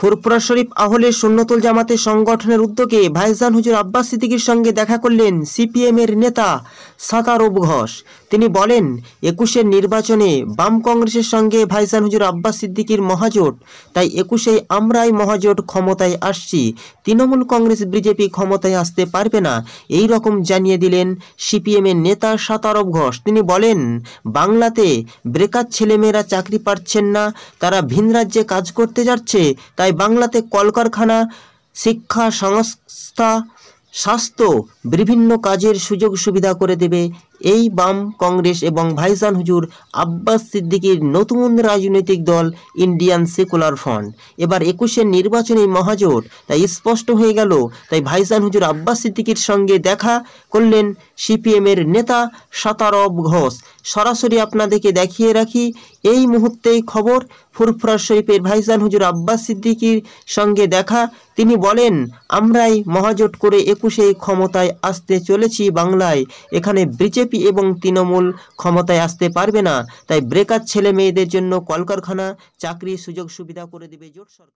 ফুরপুরা শরীফ আহলে সুন্নতুল জামাতের সংগঠনের উদ্যোগে ভাইজান হুজুর আব্বাস সিদ্দিকির সঙ্গে দেখা করলেন সিপিএমের নেতা সাতারব ঘোষ তিনি বলেন একুশের নির্বাচনে বাম কংগ্রেসের সঙ্গে ভাইজান হুজুর আব্বাস সিদ্দিকির মহাজোট তাই একুশে আমরাই মহাজোট ক্ষমতায় আসছি তৃণমূল কংগ্রেস বিজেপি ক্ষমতায় আসতে পারবে না এই রকম জানিয়ে দিলেন সিপিএমের নেতা সাতারব ঘোষ তিনি বলেন বাংলাতে ব্রেকার ছেলেমেয়েরা চাকরি পাচ্ছেন না তারা ভিন রাজ্যে কাজ করতে যাচ্ছে তাই তাই বাংলাতে কলকারখানা শিক্ষা সংস্থা স্বাস্থ্য বিভিন্ন কাজের সুযোগ সুবিধা করে দেবে এই বাম কংগ্রেস এবং ভাইজান হুজুর আব্বাস সিদ্দিকীর নতুন রাজনৈতিক দল ইন্ডিয়ান সেকুলার ফ্রন্ট এবার একুশের নির্বাচনী মহাজোট তাই স্পষ্ট হয়ে গেল তাই ভাইজান হুজুর আব্বাস সিদ্দিকীর সঙ্গে দেখা করলেন সিপিএমের নেতা সাতারব ঘোষ সরাসরি আপনাদেরকে দেখিয়ে রাখি এই মুহূর্তেই খবর ফুরফুরা শরীফের ভাইজান হুজুর আব্বাস সিদ্দিকির সঙ্গে দেখা তিনি বলেন আমরাই মহাজোট করে একুশে ক্ষমতায় আসতে চলেছি বাংলায় এখানে বিজেপি বিজেপি এবং তৃণমূল ক্ষমতায় আসতে পারবে না তাই ব্রেকার ছেলে মেয়েদের জন্য কলকারখানা চাকরি সুযোগ সুবিধা করে দেবে জোট সরকার